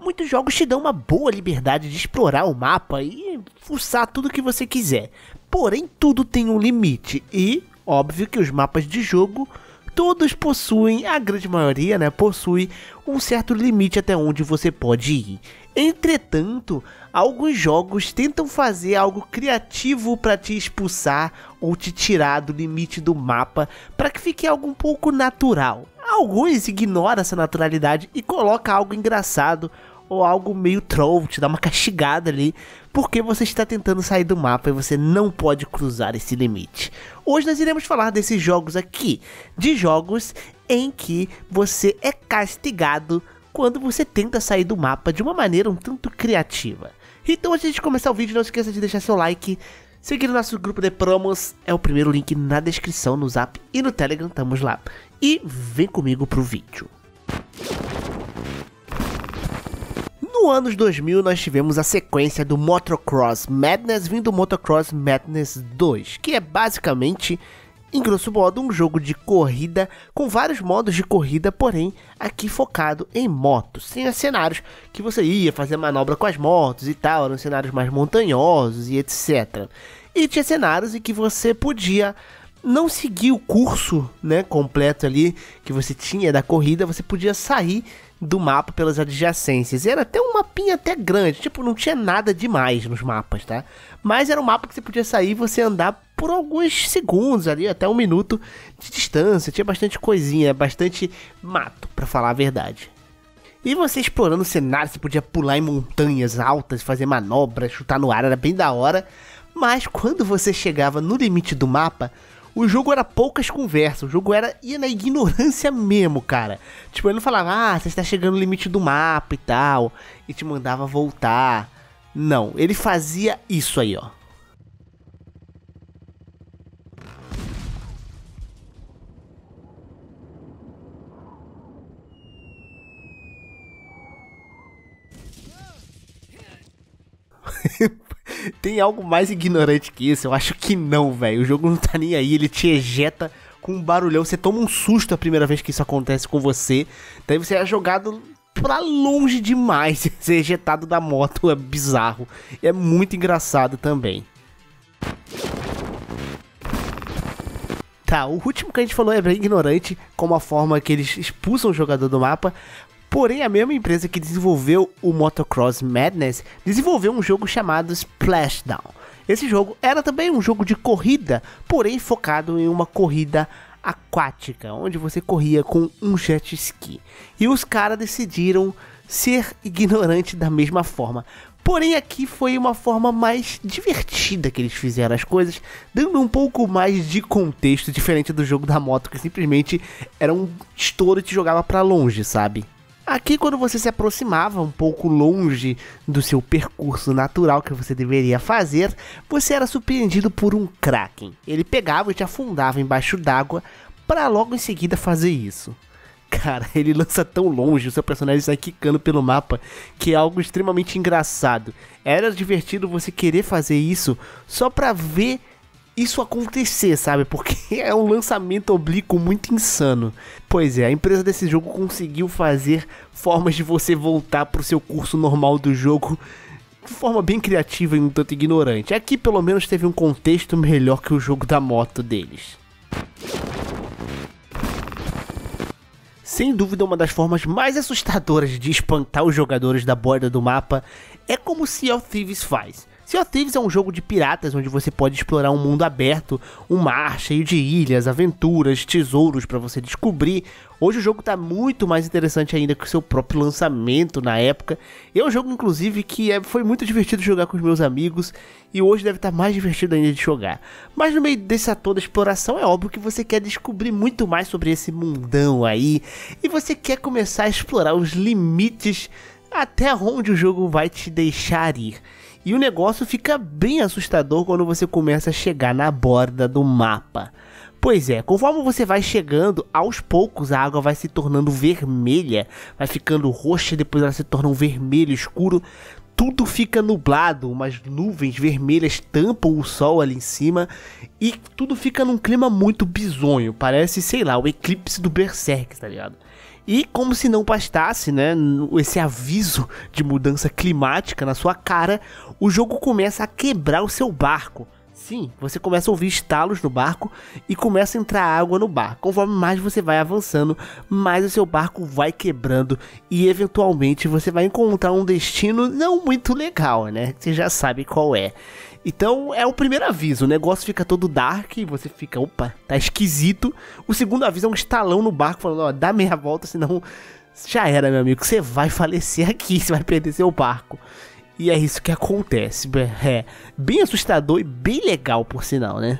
muitos jogos te dão uma boa liberdade de explorar o mapa e fuçar tudo que você quiser. Porém, tudo tem um limite e, óbvio que os mapas de jogo todos possuem, a grande maioria, né, possui um certo limite até onde você pode ir. Entretanto, alguns jogos tentam fazer algo criativo para te expulsar ou te tirar do limite do mapa para que fique algo um pouco natural. Alguns ignoram essa naturalidade e colocam algo engraçado ou algo meio troll, te dá uma castigada ali, porque você está tentando sair do mapa e você não pode cruzar esse limite. Hoje nós iremos falar desses jogos aqui, de jogos em que você é castigado quando você tenta sair do mapa de uma maneira um tanto criativa. Então antes de começar o vídeo, não esqueça de deixar seu like, seguir o nosso grupo de promos, é o primeiro link na descrição, no zap e no telegram, tamo lá. E vem comigo pro vídeo. No anos 2000 nós tivemos a sequência do Motocross Madness vindo do Motocross Madness 2, que é basicamente, em grosso modo, um jogo de corrida com vários modos de corrida, porém aqui focado em motos. Tinha cenários que você ia fazer manobra com as motos e tal, eram cenários mais montanhosos e etc. E tinha cenários em que você podia não seguir o curso né, completo ali que você tinha da corrida, você podia sair do mapa pelas adjacências. Era até um mapinha até grande, tipo, não tinha nada demais nos mapas, tá? Mas era um mapa que você podia sair e você andar por alguns segundos ali, até um minuto de distância. Tinha bastante coisinha, bastante mato, para falar a verdade. E você explorando o cenário, você podia pular em montanhas altas, fazer manobras, chutar no ar, era bem da hora. Mas quando você chegava no limite do mapa, o jogo era poucas conversas, o jogo era ia na ignorância mesmo, cara. Tipo, ele não falava, ah, você está chegando no limite do mapa e tal, e te mandava voltar. Não, ele fazia isso aí, ó. Tem algo mais ignorante que isso? Eu acho que não, velho. O jogo não tá nem aí, ele te ejeta com um barulhão. Você toma um susto a primeira vez que isso acontece com você. Daí você é jogado pra longe demais. Ser é ejetado da moto é bizarro. É muito engraçado também. Tá, o último que a gente falou é bem ignorante, como a forma que eles expulsam o jogador do mapa Porém, a mesma empresa que desenvolveu o Motocross Madness desenvolveu um jogo chamado Splashdown. Esse jogo era também um jogo de corrida, porém focado em uma corrida aquática, onde você corria com um jet ski. E os caras decidiram ser ignorante da mesma forma. Porém, aqui foi uma forma mais divertida que eles fizeram as coisas, dando um pouco mais de contexto, diferente do jogo da moto, que simplesmente era um estouro e te jogava para longe, sabe? Aqui, quando você se aproximava um pouco longe do seu percurso natural que você deveria fazer, você era surpreendido por um kraken. Ele pegava e te afundava embaixo d'água para logo em seguida fazer isso. Cara, ele lança tão longe, o seu personagem sai quicando pelo mapa, que é algo extremamente engraçado. Era divertido você querer fazer isso só pra ver isso acontecer, sabe? Porque é um lançamento oblíquo muito insano. Pois é, a empresa desse jogo conseguiu fazer formas de você voltar pro seu curso normal do jogo de forma bem criativa e um tanto ignorante. Aqui pelo menos teve um contexto melhor que o jogo da moto deles. Sem dúvida, uma das formas mais assustadoras de espantar os jogadores da borda do mapa é como Sea of Thieves faz. Sea of Thieves é um jogo de piratas onde você pode explorar um mundo aberto, um mar cheio de ilhas, aventuras, tesouros para você descobrir. Hoje o jogo está muito mais interessante ainda que o seu próprio lançamento na época. é um jogo, inclusive, que é, foi muito divertido jogar com os meus amigos e hoje deve estar tá mais divertido ainda de jogar. Mas no meio dessa toda exploração, é óbvio que você quer descobrir muito mais sobre esse mundão aí e você quer começar a explorar os limites até onde o jogo vai te deixar ir. E o negócio fica bem assustador quando você começa a chegar na borda do mapa. Pois é, conforme você vai chegando, aos poucos a água vai se tornando vermelha, vai ficando roxa, depois ela se torna um vermelho escuro tudo fica nublado, umas nuvens vermelhas tampam o sol ali em cima e tudo fica num clima muito bizonho, parece, sei lá, o eclipse do Berserk, tá ligado? E como se não bastasse, né, esse aviso de mudança climática na sua cara, o jogo começa a quebrar o seu barco. Sim, você começa a ouvir estalos no barco e começa a entrar água no barco. Conforme mais você vai avançando, mais o seu barco vai quebrando e eventualmente você vai encontrar um destino não muito legal, né? Você já sabe qual é. Então é o primeiro aviso, o negócio fica todo dark, você fica, opa, tá esquisito. O segundo aviso é um estalão no barco falando, ó, dá meia volta, senão já era, meu amigo, você vai falecer aqui, você vai perder seu barco. E é isso que acontece. É bem assustador e bem legal, por sinal, né?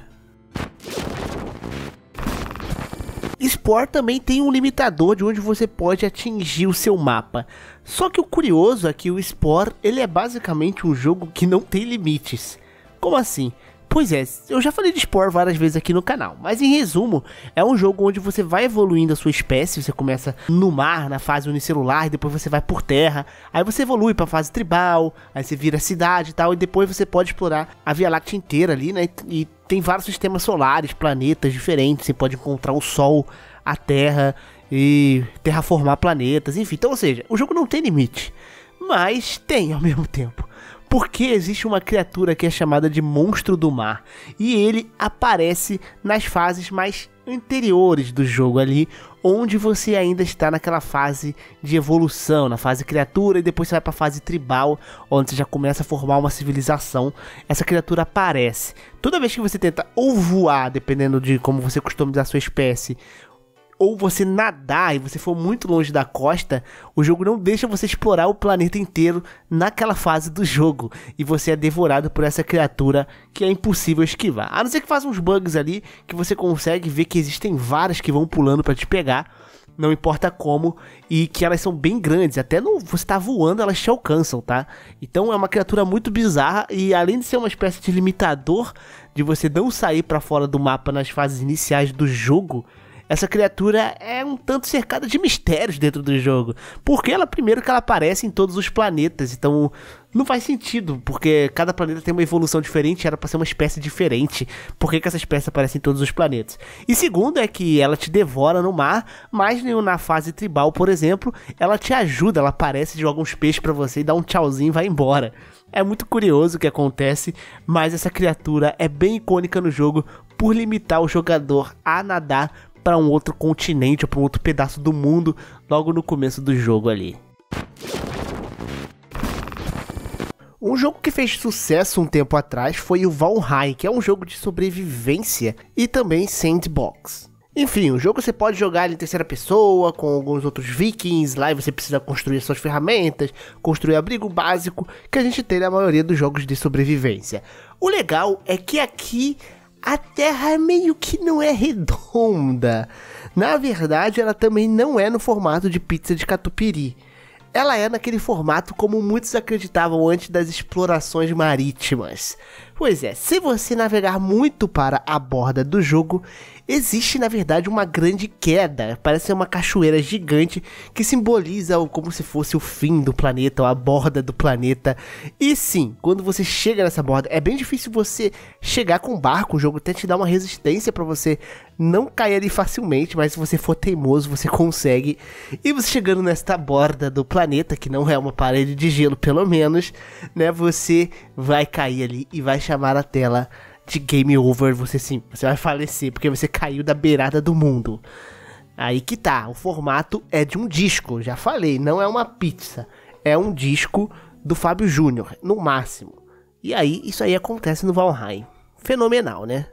Spore também tem um limitador de onde você pode atingir o seu mapa. Só que o curioso é que o Spore ele é basicamente um jogo que não tem limites. Como assim? Pois é, eu já falei de Spore várias vezes aqui no canal, mas em resumo, é um jogo onde você vai evoluindo a sua espécie, você começa no mar, na fase unicelular, e depois você vai por terra, aí você evolui para fase tribal, aí você vira cidade e tal, e depois você pode explorar a Via Láctea inteira ali, né? E tem vários sistemas solares, planetas diferentes, você pode encontrar o Sol, a Terra e terraformar planetas, enfim. Então, ou seja, o jogo não tem limite, mas tem ao mesmo tempo porque existe uma criatura que é chamada de Monstro do Mar e ele aparece nas fases mais anteriores do jogo ali, onde você ainda está naquela fase de evolução, na fase criatura, e depois você vai para a fase tribal, onde você já começa a formar uma civilização. Essa criatura aparece. Toda vez que você tenta ou voar, dependendo de como você customizar a sua espécie, ou você nadar e você for muito longe da costa, o jogo não deixa você explorar o planeta inteiro naquela fase do jogo. E você é devorado por essa criatura que é impossível esquivar. A não ser que faça uns bugs ali que você consegue ver que existem várias que vão pulando para te pegar não importa como, e que elas são bem grandes, até no, você tá voando, elas te alcançam, tá? Então é uma criatura muito bizarra e além de ser uma espécie de limitador de você não sair para fora do mapa nas fases iniciais do jogo, essa criatura é um tanto cercada de mistérios dentro do jogo. Porque ela, primeiro, que ela aparece em todos os planetas, então não faz sentido, porque cada planeta tem uma evolução diferente, era para ser uma espécie diferente. Por que, que essa espécie aparece em todos os planetas? E segundo é que ela te devora no mar, mas na fase tribal, por exemplo, ela te ajuda, ela aparece, joga uns peixes para você e dá um tchauzinho e vai embora. É muito curioso o que acontece, mas essa criatura é bem icônica no jogo por limitar o jogador a nadar para um outro continente ou para um outro pedaço do mundo logo no começo do jogo ali. Um jogo que fez sucesso um tempo atrás foi o Valheim, que é um jogo de sobrevivência e também sandbox. Enfim, o jogo você pode jogar em terceira pessoa, com alguns outros vikings, lá e você precisa construir suas ferramentas, construir abrigo básico, que a gente tem na maioria dos jogos de sobrevivência. O legal é que aqui a Terra é meio que não é redonda. Na verdade, ela também não é no formato de pizza de catupiry. Ela é naquele formato como muitos acreditavam antes das explorações marítimas. Pois é, se você navegar muito para a borda do jogo, Existe, na verdade, uma grande queda, parece uma cachoeira gigante que simboliza como se fosse o fim do planeta, ou a borda do planeta. E sim, quando você chega nessa borda, é bem difícil você chegar com um barco, o jogo até te dá uma resistência para você não cair ali facilmente, mas se você for teimoso, você consegue. E você chegando nesta borda do planeta, que não é uma parede de gelo, pelo menos, né, você vai cair ali e vai chamar a tela de game over, você sim, você vai falecer porque você caiu da beirada do mundo. Aí que tá, o formato é de um disco, já falei, não é uma pizza, é um disco do Fábio Júnior, no máximo. E aí, isso aí acontece no Valheim. Fenomenal, né?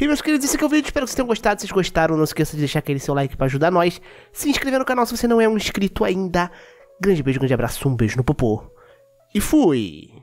E meus queridos, esse aqui é o vídeo, espero que vocês tenham gostado. Se vocês gostaram, não se esqueça de deixar aquele seu like para ajudar nós. Se inscrever no canal se você não é um inscrito ainda. Grande beijo, grande abraço, um beijo no popô. E fui!